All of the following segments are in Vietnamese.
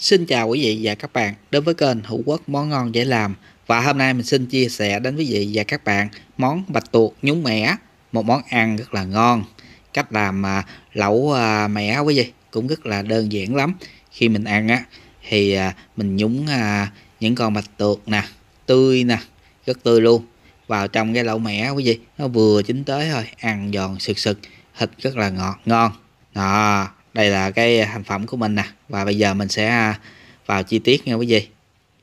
Xin chào quý vị và các bạn đến với kênh Hữu Quốc Món Ngon Dễ Làm Và hôm nay mình xin chia sẻ đến quý vị và các bạn món bạch tuộc nhúng mẻ Một món ăn rất là ngon Cách làm lẩu à, mẻ quý vị cũng rất là đơn giản lắm Khi mình ăn á thì à, mình nhúng à, những con bạch tuộc nè Tươi nè, rất tươi luôn Vào trong cái lẩu mẻ quý vị Nó vừa chín tới thôi, ăn giòn sực sực Thịt rất là ngọt, ngon Đó đây là cái thành phẩm của mình nè và bây giờ mình sẽ à, vào chi tiết nha quý vị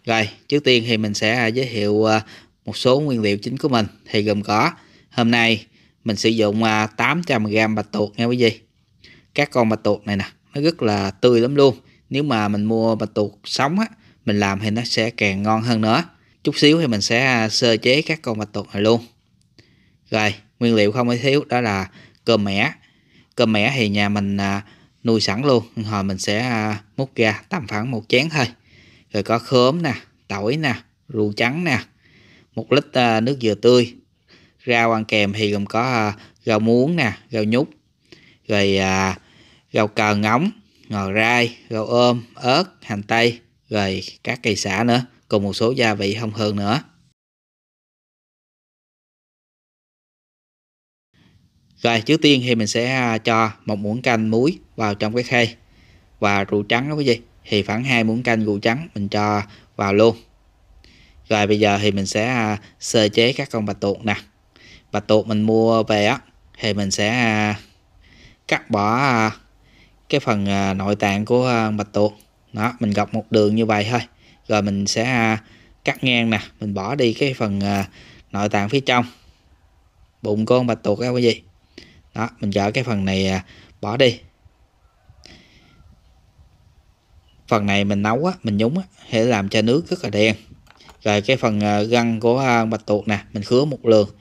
rồi trước tiên thì mình sẽ à, giới thiệu à, một số nguyên liệu chính của mình thì gồm có hôm nay mình sử dụng 800g bạch tuộc nha quý vị các con bạch tuộc này nè nó rất là tươi lắm luôn nếu mà mình mua bạch tuộc sống á mình làm thì nó sẽ càng ngon hơn nữa chút xíu thì mình sẽ sơ chế các con bạch tuộc này luôn rồi nguyên liệu không thể thiếu đó là cơm mẻ cơm mẻ thì nhà mình nuôi sẵn luôn hồi mình sẽ à, múc ra tầm khoảng một chén thôi rồi có khóm nè tỏi nè rượu trắng nè một lít à, nước dừa tươi rau ăn kèm thì gồm có à, rau muống nè rau nhút rồi rau cờ ngóng ngò rai rau ôm ớt hành tây rồi các cây xả nữa cùng một số gia vị không hơn nữa Rồi trước tiên thì mình sẽ à, cho một muỗng canh muối vào trong cái khay và rượu trắng đó quý vị thì khoảng hai muỗng canh rượu trắng mình cho vào luôn. Rồi bây giờ thì mình sẽ à, sơ chế các con bạch tuộc nè. Bạch tuộc mình mua về á thì mình sẽ à, cắt bỏ cái phần nội tạng của bạch tuộc. Đó, mình gọt một đường như vậy thôi. Rồi mình sẽ cắt ngang nè, mình bỏ đi cái phần nội tạng phía trong. Bụng con bạch tuộc á quý vị đó mình gỡ cái phần này à, bỏ đi phần này mình nấu á mình nhúng á để làm cho nước rất là đen rồi cái phần à, răng của à, bạch tuộc nè mình khứa một lượt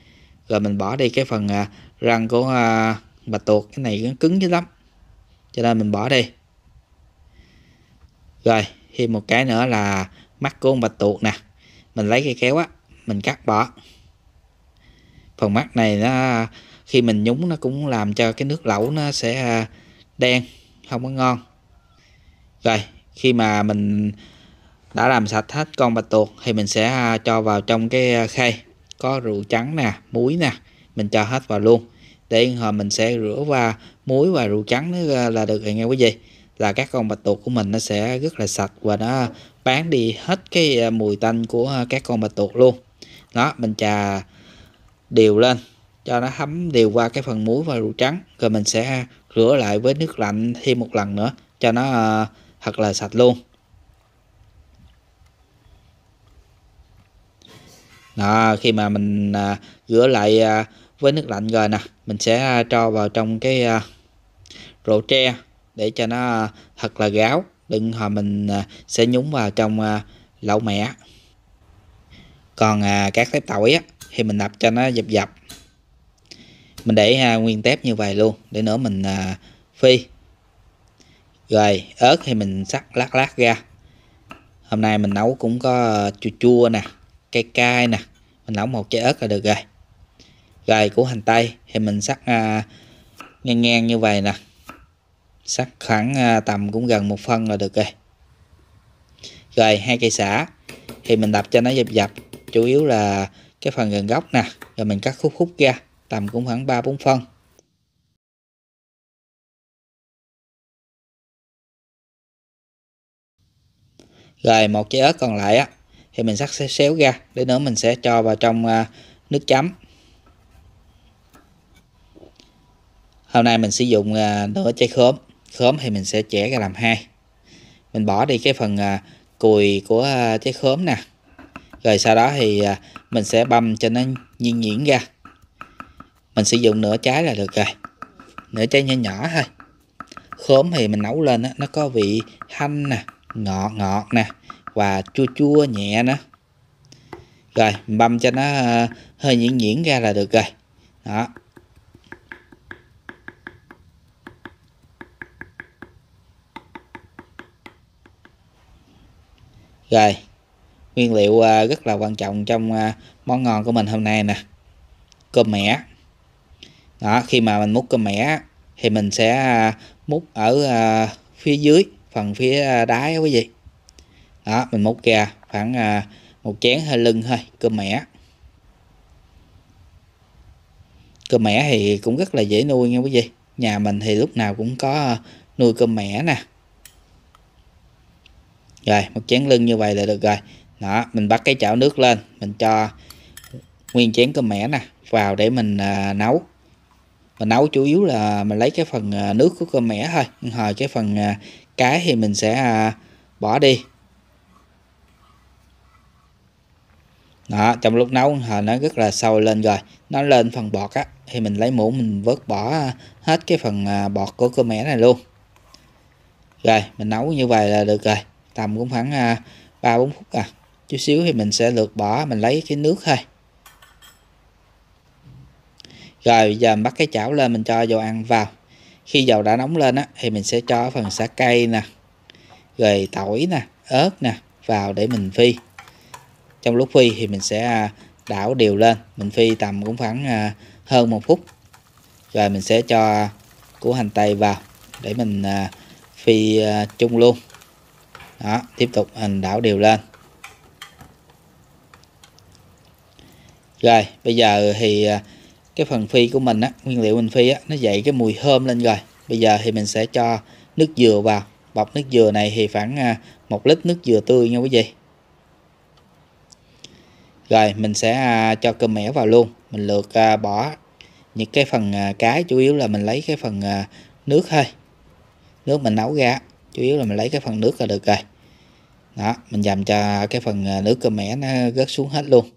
rồi mình bỏ đi cái phần răng của bạch tuộc cái này nó cứng chứ lắm cho nên mình bỏ đi rồi thêm một cái nữa là mắt của bạch tuộc nè mình lấy cái kéo á mình cắt bỏ phần mắt này nó khi mình nhúng nó cũng làm cho cái nước lẩu nó sẽ à, đen không có ngon rồi khi mà mình đã làm sạch hết con bạch tuộc thì mình sẽ à, cho vào trong cái à, khay có rượu trắng nè muối nè mình cho hết vào luôn để hồi mình sẽ rửa và muối và rượu trắng là được rồi nghe quý vị là các con bạch tuộc của mình nó sẽ rất là sạch và nó bán đi hết cái mùi tanh của các con bạch tuộc luôn đó mình trà đều lên cho nó hấm đều qua cái phần muối và rượu trắng rồi mình sẽ rửa lại với nước lạnh thêm một lần nữa cho nó ờ, thật là sạch luôn đó, khi mà mình ờ, rửa lại ờ, với nước lạnh rồi nè mình sẽ cho vào trong cái à, rổ tre để cho nó thật là gáo đừng hồi mình sẽ nhúng vào trong lẩu mẹ. còn các thép tỏi á, thì mình đập cho nó dập dập mình để ha, nguyên tép như vậy luôn để nữa mình à, phi rồi ớt thì mình sắc lát lát ra hôm nay mình nấu cũng có chua chua nè cay cay nè mình nấu một trái ớt là được rồi rồi củ hành tây thì mình sắc à, ngang ngang như vậy nè sắc khoảng à, tầm cũng gần một phân là được rồi rồi hai cây xả thì mình đập cho nó dập dập chủ yếu là cái phần gần gốc nè rồi mình cắt khúc khúc ra tầm cũng khoảng 3-4 phân rồi một trái ớt còn lại á thì mình sắc xéo ra để nữa mình sẽ cho vào trong à, nước chấm hôm nay mình sử dụng à, nửa trái khóm khóm thì mình sẽ chẻ ra làm hai mình bỏ đi cái phần à, cùi của trái khóm nè rồi sau đó thì mình sẽ băm cho nó nhiên nhuyễn ra mình sử dụng nửa trái là được rồi nửa trái nhỏ nhỏ thôi khóm thì mình nấu lên đó, nó có vị thanh nè ngọt ngọt nè và chua chua nhẹ nữa rồi băm cho nó ờ, hơi nhuyễn nhuyễn ra là được rồi đó rồi nguyên liệu ờ, rất là quan trọng trong ờ, món ngon của mình hôm nay nè cơm mẻ đó khi mà mình múc cái mẻ thì mình sẽ à, múc ở à, phía dưới phần phía à, đáy đó quý vị đó mình múc ra khoảng một chén hơi lưng thôi cơm mẻ cơm mẻ thì cũng rất là dễ nuôi nha quý vị nhà mình thì lúc nào cũng có nuôi cơm mẻ nè rồi một chén lưng như vậy là được rồi đó mình bắt cái chảo nước lên mình cho nguyên chén cơm mẻ nè vào để mình à, nấu mình nấu chủ yếu là mình lấy cái phần à, nước của cơm mẻ thôi hồi cái phần à, cái thì mình sẽ à, bỏ đi đó trong lúc nấu hồi nó rất là sôi lên rồi nó lên phần bọt á thì mình lấy muỗng mình vớt bỏ hết cái phần bọt của cơm mẻ này luôn rồi mình nấu như vậy là được rồi tầm cũng khoảng ba bốn phút à chút xíu thì mình sẽ lượt bỏ mình lấy cái nước thôi rồi bây giờ mình bắt cái chảo lên mình cho dầu ăn vào khi dầu đã nóng lên á thì mình sẽ cho phần xả cây nè rồi tỏi nè ớt nè vào để mình phi trong lúc phi thì mình sẽ à, đảo đều lên mình phi tầm cũng khoảng à, hơn một phút rồi mình sẽ cho củ hành tây vào để mình à, phi chung luôn đó tiếp tục mình đảo đều lên rồi bây giờ thì cái phần phi của mình á nguyên liệu mình phi á nó dậy cái mùi thơm lên rồi bây giờ thì mình sẽ cho nước dừa vào bọc nước dừa này thì khoảng à, một lít nước dừa tươi nha quý vị rồi mình sẽ à, cho cơm mẻ vào luôn mình lượt à, bỏ những cái phần cái chủ yếu là mình lấy cái phần nước thôi nước mình nấu ra chủ yếu là mình lấy cái phần nước là được rồi đó mình dầm cho cái phần nước cơm mẻ nó rớt xuống hết luôn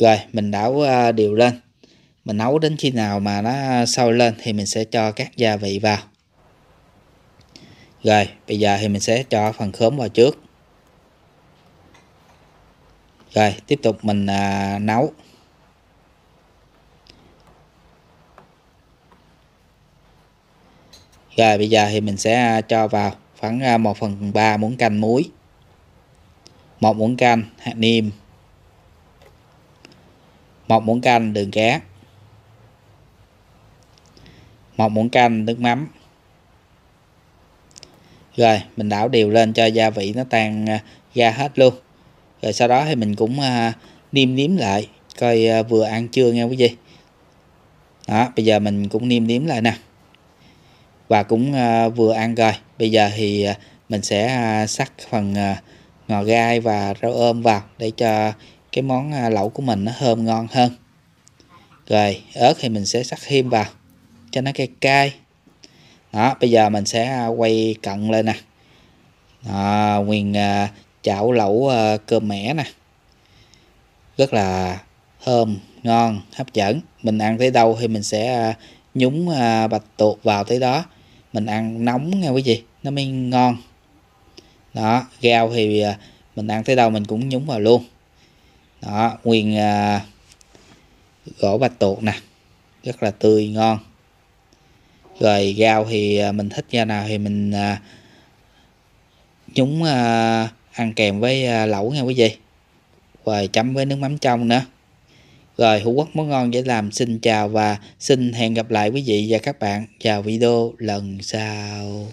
rồi mình đảo ờ, đều lên mình nấu đến khi nào mà nó sôi lên thì mình sẽ cho các gia vị vào rồi bây giờ thì mình sẽ cho phần khóm vào trước rồi tiếp tục mình à, nấu rồi bây giờ thì mình sẽ à, cho vào khoảng 1 à, phần 3 muỗng canh muối một muỗng canh hạt niêm một muỗng canh đường cá một muỗng canh nước mắm rồi mình đảo đều lên cho gia vị nó tan à, ra hết luôn rồi sau đó thì mình cũng à, niêm niếm lại coi à, vừa ăn chưa nghe quý vị đó bây giờ mình cũng niêm niếm lại nè và cũng vừa ăn rồi bây giờ thì mình sẽ sắc phần ngò gai và rau ôm vào để cho cái món à, lẩu của mình nó thơm ngon hơn rồi ớt thì mình sẽ sắc thêm vào cho nó cay cay đó bây giờ mình sẽ à, quay cận lên nè đó, nguyên à, chảo lẩu cơm mẻ nè rất là thơm ngon hấp dẫn mình ăn tới đâu thì mình sẽ nhúng bạch tuộc vào tới đó mình ăn nóng nghe quý vị nó mới ngon đó rau thì mình ăn tới đâu mình cũng nhúng vào luôn đó nguyên à, gỗ bạch tuộc nè rất là tươi ngon rồi rau thì à, mình thích ra nào thì mình à, nhúng à, ăn kèm với à, lẩu nha quý vị và chấm với nước mắm trong nữa rồi hữu quốc món ngon dễ làm xin chào và xin hẹn gặp lại quý vị và các bạn chào video lần sau